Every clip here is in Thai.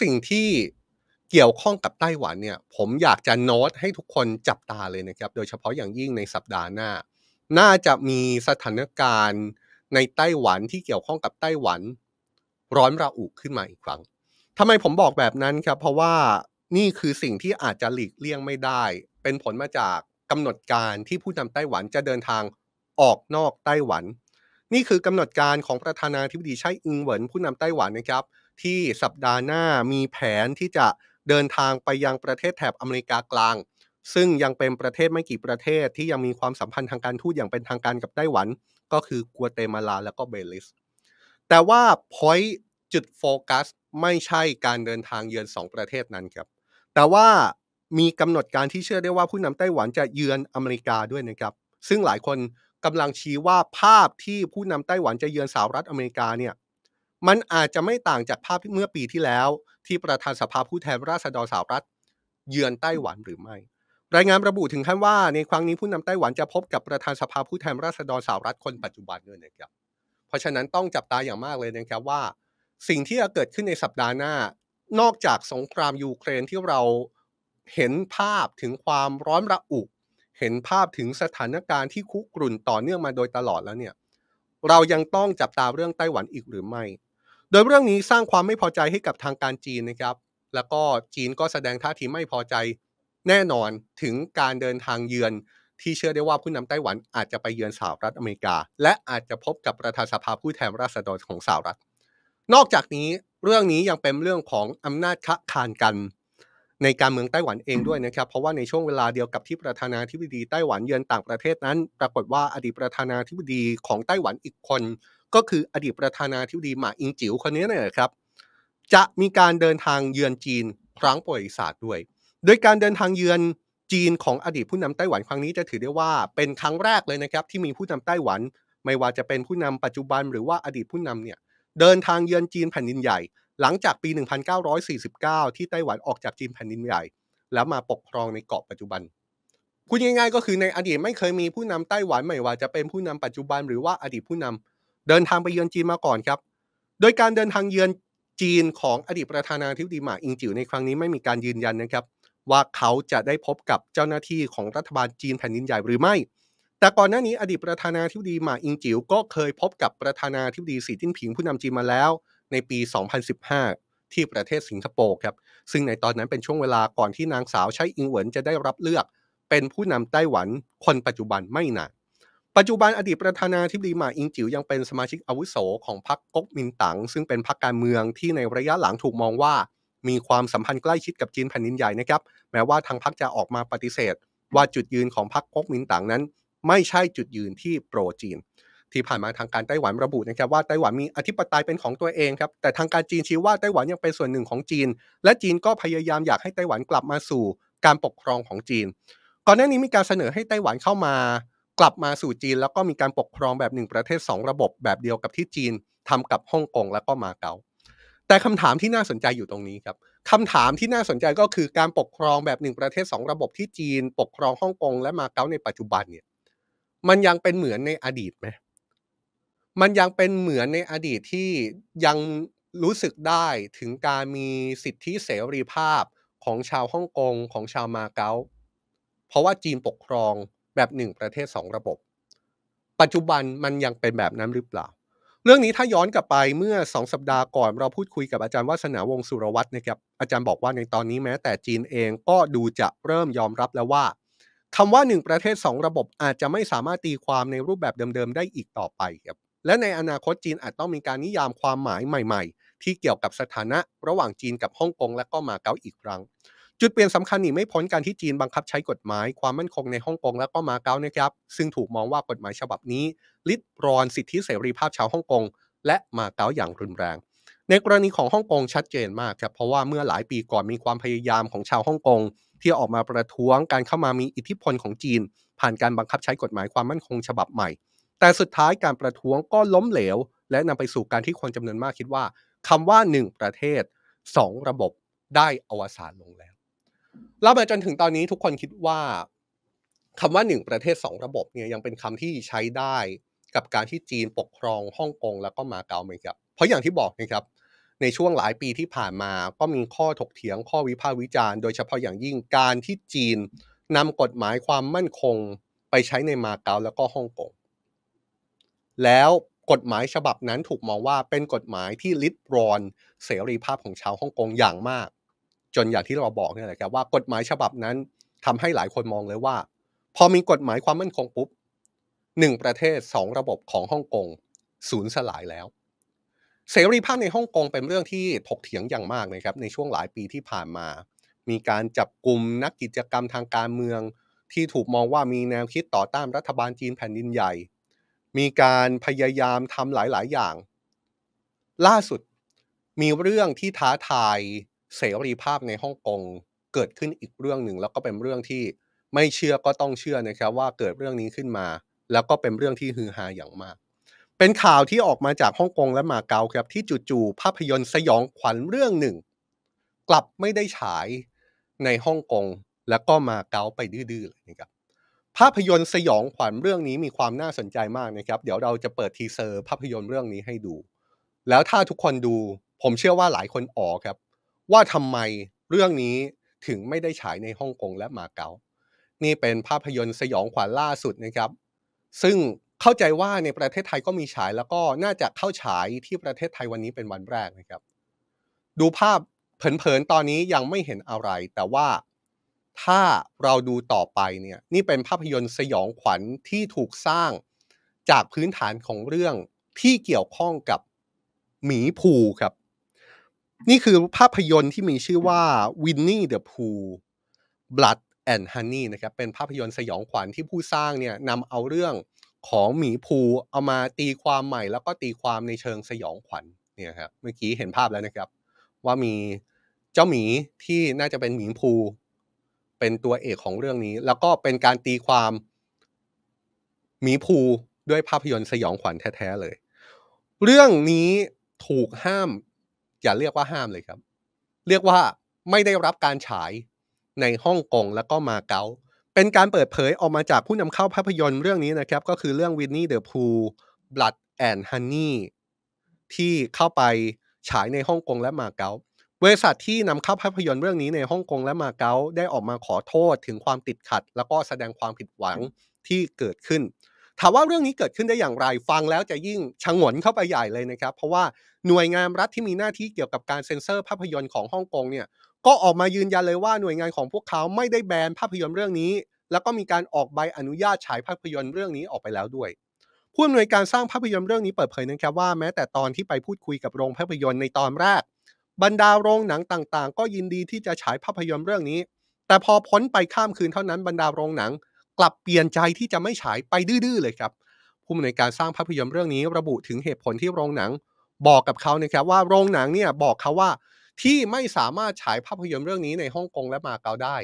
สิ่งที่เกี่ยวข้องกับไต้หวันเนี่ย ผมอยากจะโน้ตให้ทุกคนจับตาเลยนะครับโดยเฉพาะอย่างยิ่งในสัปดาห์หน้า น่าจะมีสถานการณ์ในไต้หวันที่เกี่ยวข้องกับไต้หวันร้อนระอุขึ้นมาอีกครั้งทำไมผมบอกแบบนั้นครับเพราะว่านี่คือสิ่งที่อาจจะหลีกเลี่ยงไม่ได้ เป็นผลมาจากกำหนดการที่ผู้นำไต้หวันจะเดินทางออกนอกไต้หวัน นี่คือกำหนดการของประธานาธิบดีไช่อิงเหวินผู้นำไต้หวันนะครับที่สัปดาห์หน้ามีแผนที่จะเดินทางไปยังประเทศแถบอเมริกากลาง ซึ่งยังเป็นประเทศไม่กี่ประเทศที่ยังมีความสัมพันธ์ทางการทูตอย่างเป็นทางการกับไต้หวัน ก็คือกัวเตมาลาและก็เบลิสแต่ว่าพอยจุดโฟกัส ไม่ใช่การเดินทางเยือน 2 ประเทศนั้นครับแต่ว่ามีกำหนดการที่เชื่อได้ว่าผู้นำไต้หวันจะเยือนอเมริกาด้วยนะครับซึ่งหลายคนกำลังชี้ว่าภาพที่ผู้นำไต้หวันจะเยือนสหรัฐอเมริกาเนี่ยมันอาจจะไม่ต่างจากภาพที่เมื่อปีที่แล้ว ที่ประธานสภาผู้แทนราษฎรสหรัฐเยือนไต้หวันหรือไม่ รายงานระบุถึงขั้นว่า ในครั้งนี้ผู้นำไต้หวันจะพบกับประธานสภาผู้แทนราษฎรสหรัฐคนปัจจุบันด้วยนะครับ เพราะฉะนั้นต้องจับตาอย่างมากเลยนะครับว่า สิ่งที่จะเกิดขึ้นในสัปดาห์หน้า นอกจากสงครามยูเครนที่เราเห็นภาพถึงความร้อนระอุ เห็นภาพถึงสถานการณ์ที่คุกรุ่นต่อเนื่องมาโดยตลอดแล้วเนี่ย เรายังต้องจับตาเรื่องไต้หวันอีกหรือไม่โดยเรื่องนี้สร้างความไม่พอใจให้กับทางการจีนนะครับ แล้วก็จีนก็แสดงท่าทีไม่พอใจแน่นอนถึงการเดินทางเยือน ที่เชื่อได้ว่าผู้นำไต้หวันอาจจะไปเยือนสหรัฐอเมริกา และอาจจะพบกับประธานสภาผู้แทนราษฎรของสหรัฐ นอกจากนี้เรื่องนี้ยังเป็นเรื่องของอำนาจคะคานกัน ในการเมืองไต้หวันเองด้วยนะครับ เพราะว่าในช่วงเวลาเดียวกับที่ประธานาธิบดีไต้หวันเยือนต่างประเทศนั้น ปรากฏว่าอดีตประธานาธิบดีของไต้หวันอีกคนก็คืออดีตประธานาธิบดีหมาอิงจิ๋วคนนี้นี่ะครับจะมีการเดินทางเยือนจีนครั้งประวัติศาสตร์ด้วย โดยการเดินทางเยือนจีนของอดีตผู้นำไต้หวันครั้งนี้จะถือได้ว่าเป็นครั้งแรกเลยนะครับที่มีผู้นำไต้หวัน ไม่ว่าจะเป็นผู้นำปัจจุบันหรือว่าอดีตผู้นำเนี่ยเดินทางเยือนจีนแผ่นดินใหญ่ หลังจากปี 1949 ที่ไต้หวันออกจากจีนแผ่นดินใหญ่ แล้วมาปกครองในเกาะปัจจุบันพูดง่ายๆก็คือในอดีตไม่เคยมีผู้นำไต้หวันไม่ว่าจะเป็นผู้นำปัจจุบันหรือว่าอดีตผู้นำเดินทางไปเยือนจีนมาก่อนครับ โดยการเดินทางเยือนจีนของอดีตประธานาธิบดีหมาอิงจิ๋วในครั้งนี้ไม่มีการยืนยันนะครับว่าเขาจะได้พบกับเจ้าหน้าที่ของรัฐบาลจีนแผ่นดินใหญ่หรือไม่ แต่ก่อนหน้านี้ อดีตประธานาธิบดีหมาอิงจิ๋วก็เคยพบกับประธานาธิบดีสีจิ้นผิงผู้นำจีนมาแล้วในปี 2015 ที่ประเทศสิงคโปร์ครับ ซึ่งในตอนนั้นเป็นช่วงเวลาก่อนที่นางสาวใช้อิงเหวินจะได้รับเลือก เป็นผู้นำไต้หวันคนปัจจุบันไม่นานปัจจุบันอดีตประธานาธิบดีหมาอิงจิ๋วยังเป็นสมาชิกอาวุโสของพรรคก๊กมินตั๋งซึ่งเป็นพรรคการเมืองที่ในระยะหลังถูกมองว่า มีความสัมพันธ์ใกล้ชิดกับจีนแผ่นดินใหญ่นะครับแม้ว่าทางพรรคจะออกมาปฏิเสธ ว่าจุดยืนของพรรคก๊กมินตั๋งนั้น ไม่ใช่จุดยืนที่โปรจีน ที่ผ่านมาทางการไต้หวันระบุนะครับว่าไต้หวันมีอธิปไตยเป็นของตัวเองครับแต่ทางการจีนชี้ว่าไต้หวันยังเป็นส่วนหนึ่งของจีน และจีนก็พยายามอยากให้ไต้หวันกลับมาสู่ การปกครองของจีน ก่อนหน้านี้มีการเสนอให้ไต้หวันเข้ามากลับมาสู่จีนแล้วก็มีการปกครองแบบหนึ่งประเทศ 2 ระบบ แบบเดียวกับที่จีนทำกับฮ่องกงแล้วก็มาเก๊า แต่คำถามที่น่าสนใจอยู่ตรงนี้ครับคำถามที่น่าสนใจก็คือการปกครองแบบหนึ่งประเทศ2ระบบที่จีน ปกครองฮ่องกงและมาเก๊าในปัจจุบันเนี่ย มันยังเป็นเหมือนในอดีตไหม มันยังเป็นเหมือนในอดีตที่ยังรู้สึกได้ถึงการมีสิทธิเสรีภาพของชาวฮ่องกงของชาวมาเก๊า เพราะว่าจีนปกครองแบบหนึ่งประเทศสองระบบปัจจุบันมันยังเป็นแบบนั้นหรือเปล่า เรื่องนี้ถ้าย้อนกลับไปเมื่อสองสัปดาห์ก่อนเราพูดคุยกับอาจารย์วัฒนาวงสุรวัตรนะครับอาจารย์บอกว่าในตอนนี้แม้แต่จีนเองก็ดูจะเริ่มยอมรับแล้วว่าคำว่า 1 ประเทศ2ระบบอาจจะไม่สามารถตีความในรูปแบบเดิมๆได้อีกต่อไปครับและในอนาคตจีนอาจต้องมีการนิยามความหมายใหม่ ๆ ที่เกี่ยวกับสถานะระหว่างจีนกับฮ่องกงและก็มาเก๊าอีกครั้งจุดเปลี่ยนสำคัญหนีไม่พ้นการที่จีนบังคับใช้กฎหมาย ความมั่นคงในฮ่องกงและก็มาเก๊านะครับ ซึ่งถูกมองว่ากฎหมายฉบับนี้ ลิดรอนสิทธิเสรีภาพชาวฮ่องกงและมาเก๊าอย่างรุนแรง ในกรณีของฮ่องกงชัดเจนมากครับ เพราะว่าเมื่อหลายปีก่อนมีความพยายามของชาวฮ่องกงที่ออกมาประท้วงการเข้ามามีอิทธิพลของจีน ผ่านการบังคับใช้กฎหมายความมั่นคงฉบับใหม่ แต่สุดท้ายการประท้วงก็ล้มเหลว และนำไปสู่การที่คนจำนวนมากคิดว่า คำว่า 1 ประเทศ 2 ระบบได้อวสานลงแล้วแล้วมาจนถึงตอนนี้ทุกคนคิดว่าคำว่าหนึ่งประเทศสองระบบเนี่ยยังเป็นคำที่ใช้ได้กับการที่จีนปกครองฮ่องกงแล้วก็มาเก๊าไหมครับเพราะอย่างที่บอกนะครับ ในช่วงหลายปีที่ผ่านมา ก็มีข้อถกเถียงข้อวิพากษ์วิจารณ์โดยเฉพาะอย่างยิ่งการที่จีนนำกฎหมายความมั่นคงไปใช้ในมาเก๊าแล้วก็ฮ่องกงแล้วกฎหมายฉบับนั้นถูกมองว่าเป็นกฎหมายที่ลิดรอน เสรีภาพของชาวฮ่องกงอย่างมากจนอย่างที่เราบอกเนี่ยแหละครับว่ากฎหมายฉบับนั้นทำให้หลายคนมองเลยว่า พอมีกฎหมายความมั่นคงปุ๊บหนึ่งประเทศสองระบบของฮ่องกงสูญสลายแล้ว เสรีภาพในฮ่องกงเป็นเรื่องที่ถกเถียงอย่างมากนะครับในช่วงหลายปีที่ผ่านมา มีการจับกลุ่มนักกิจกรรมทางการเมืองที่ถูกมองว่ามีแนวคิดต่อต้านรัฐบาลจีนแผ่นดินใหญ่ มีการพยายามทำหลายๆ อย่าง ล่าสุดมีเรื่องที่ท้าทายเสรีภาพในฮ่องกง เกิดขึ้นอีกเรื่องหนึ่ง แล้วก็เป็นเรื่องที่ไม่เชื่อก็ต้องเชื่อนะครับว่าเกิดเรื่องนี้ขึ้นมา แล้วก็เป็นเรื่องที่ฮือฮาอย่างมาก เป็นข่าวที่ออกมาจากฮ่องกง และมาเก๊าครับที่จู่ๆภาพยนตร์สยองขวัญเรื่องหนึ่ง กลับไม่ได้ฉายในฮ่องกง แล้วก็มาเก๊าไปดื้อๆเลยนะครับภาพยนตร์สยองขวัญเรื่องนี้มีความน่าสนใจมากนะครับ เดี๋ยวเราจะเปิดทีเซอร์ ภาพยนตร์เรื่องนี้ให้ดู แล้วถ้าทุกคนดู ผมเชื่อว่าหลายคนอ๋อครับว่าทำไมเรื่องนี้ถึงไม่ได้ฉายในฮ่องกงและมาเก๊า นี่เป็นภาพยนตร์สยองขวัญล่าสุดนะครับ ซึ่งเข้าใจว่าในประเทศไทยก็มีฉายแล้วก็น่าจะเข้าฉายที่ประเทศไทยวันนี้เป็นวันแรกนะครับ ดูภาพเผินๆ ตอนนี้ยังไม่เห็นอะไร แต่ว่าถ้าเราดูต่อไปเนี่ยนี่เป็นภาพยนตร์สยองขวัญที่ถูกสร้างจากพื้นฐานของเรื่องที่เกี่ยวข้องกับหมีภูครับนี่คือภาพยนตร์ที่มีชื่อว่า Winnie the Pooh Blood and Honey นะครับเป็นภาพยนตร์สยองขวัญที่ผู้สร้างเนี่ยนำเอาเรื่องของหมีภูเอามาตีความใหม่แล้วก็ตีความในเชิงสยองขวัญเนี่ยครับเมื่อกี้เห็นภาพแล้วนะครับ ว่ามีเจ้าหมีที่น่าจะเป็นหมีภูเป็นตัวเอกของเรื่องนี้ แล้วก็เป็นการตีความ หมีภูด้วยภาพยนตร์สยองขวัญแท้ๆเลย เรื่องนี้ถูกห้ามอย่าเรียกว่าห้ามเลยครับ เรียกว่า ไม่ได้รับการฉายในฮ่องกงและก็มาเก๊า เป็นการเปิดเผยออกมาจากผู้นำเข้าภาพยนตร์เรื่องนี้นะครับก็คือเรื่องวินนี่เดอะพูล Blood a n ฮันนี่ที่เข้าไปฉายในฮ่องกงและมาเก๊าบริษัทที่นำเข้าภาพยนตร์เรื่องนี้ในฮ่องกงและมาเก๊าได้ออกมาขอโทษถึงความติดขัด แล้วก็แสดงความผิดหวังที่เกิดขึ้นถามว่าเรื่องนี้เกิดขึ้นได้อย่างไร ฟังแล้วจะยิ่งชะงนเข้าไปใหญ่เลยนะครับ เพราะว่าหน่วยงานรัฐที่มีหน้าที่เกี่ยวกับการเซ็นเซอร์ภาพยนตร์ของฮ่องกงเนี่ย ก็ออกมายืนยันเลยว่าหน่วยงานของพวกเขาไม่ได้แบนภาพยนตร์เรื่องนี้ แล้วก็มีการออกใบอนุญาตฉายภาพยนตร์เรื่องนี้ออกไปแล้วด้วย ผู้อำนวยการสร้างภาพยนตร์เรื่องนี้เปิดเผยนะครับว่าแม้แต่ตอนที่ไปพูดคุยกับโรงภาพยนตร์ในตอนแรก บรรดาโรงหนังต่างๆ ก็ยินดีที่จะฉายภาพยนตร์เรื่องนี้ แต่พอพ้นไปข้ามคืนเท่านั้นบรรดาโรงหนังกลับเปลี่ยนใจที่จะไม่ฉายไปดื้อๆ เลยครับ ผู้อำนวยการสร้างภาพยนตร์เรื่องนี้ระบุถึงเหตุผลที่โรงหนังบอกกับเขาเนยครับว่าโรงหนังเนี่ยบอกเขาว่าที่ไม่สามารถฉายภาพยนตร์เรื่องนี้ในฮ่องกงและมาเก๊าได้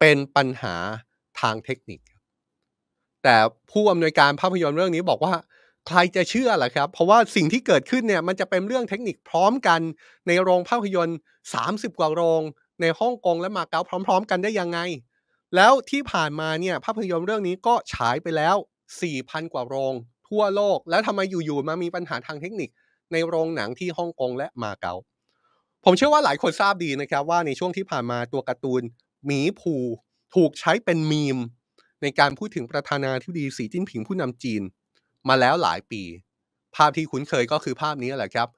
เป็นปัญหาทางเทคนิค แต่ผู้อำนวยการภาพยนตร์เรื่องนี้บอกว่า ใครจะเชื่อล่ะครับเพราะว่าสิ่งที่เกิดขึ้นเนี่ยมันจะเป็นเรื่องเทคนิคพร้อมกัน ในโรงภาพยนตร์ 30กว่าโรง ในฮ่องกงและมาเก๊าพร้อม ๆ กันได้ยังไงแล้วที่ผ่านมาเนี่ยภาพยนตร์เรื่องนี้ก็ฉายไปแล้ว 4,000 กว่าโรงทั่วโลก แล้วทำไมอยู่ ๆ มามีปัญหาทางเทคนิค ในโรงหนังที่ฮ่องกงและมาเก๊า ผมเชื่อว่าหลายคนทราบดีนะครับ ว่าในช่วงที่ผ่านมาตัวการ์ตูนหมีผูถูกใช้เป็นมีมในการพูดถึงประธานาธิบดีสีจิ้นผิงผู้นำจีน มาแล้วหลายปี ภาพที่คุ้นเคยก็คือภาพนี้แหละครับ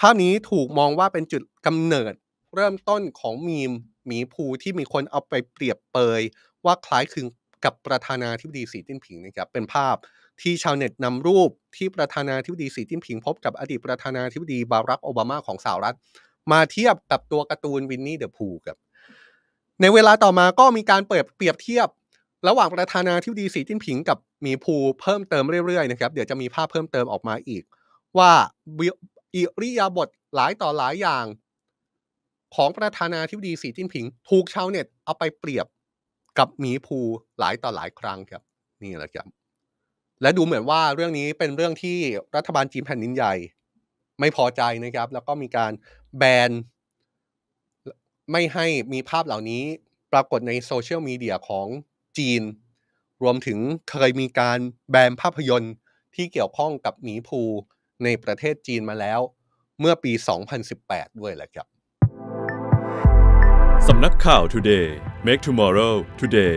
ภาพนี้ถูกมองว่าเป็นจุดกำเนิดเริ่มต้นของมีมหมีภูที่มีคนเอาไปเปรียบเปย ว่าคล้ายคลึงกับประธานาธิบดีสีจิ้นผิงนะครับเป็นภาพที่ชาวเน็ตนำรูปที่ประธานาธิบดีสีจิ้นผิงพบกับอดีตประธานาธิบดีบารักโอบามาของสหรัฐมาเทียบกับตัวการ์ตูนวินนี่เดอะพูกับ ในเวลาต่อมาก็มีการเปิดเปรียบเทียบ ระหว่างประธานาธิบดีสีจิ้นผิง กับหมีภูเพิ่มเติมเรื่อยๆนะครับเดี๋ยวจะมีภาพเพิ่มเติมออกมาอีก ว่าอิริยาบถหลายต่อหลายอย่างของประธานาธิบดีสีจิ้นผิงถูกชาวเน็ต เอาไปเปรียบกับหมีภูหลายต่อหลายครั้งครับนี่แหละครับและดูเหมือนว่าเรื่องนี้เป็นเรื่องที่รัฐบาลจีนแผ่นดินใหญ่ ไม่พอใจนะครับ แล้วก็มีการแบนไม่ให้มีภาพเหล่านี้ปรากฏในโซเชียลมีเดียของจีน รวมถึงเคยมีการแบนภาพยนตร์ที่เกี่ยวข้องกับหมีภูในประเทศจีนมาแล้วเมื่อปี 2018 ด้วยแหละครับสำนักข่าว Today Make Tomorrow Today